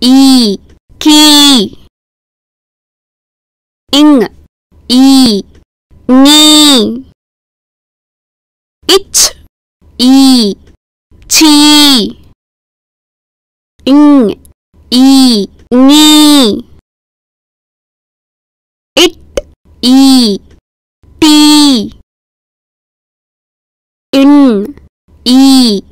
e key ing e knee it e tea ing e knee it e t in e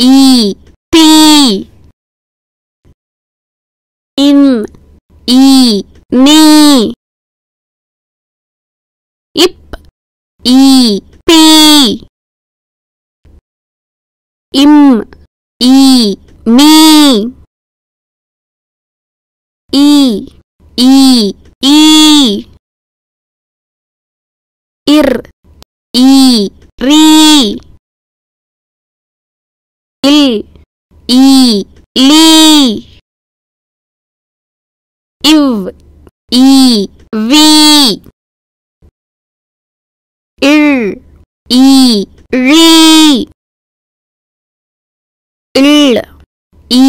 E P Im E me. Ip E P Im E Me E E E Ir E Ri இல் ஈ லீ இவ் E V இல் ஈ ழி இல் ஈ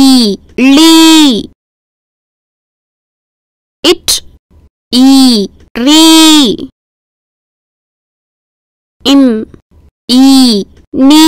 லீ it ஈ ரீ இம் ஈ நீ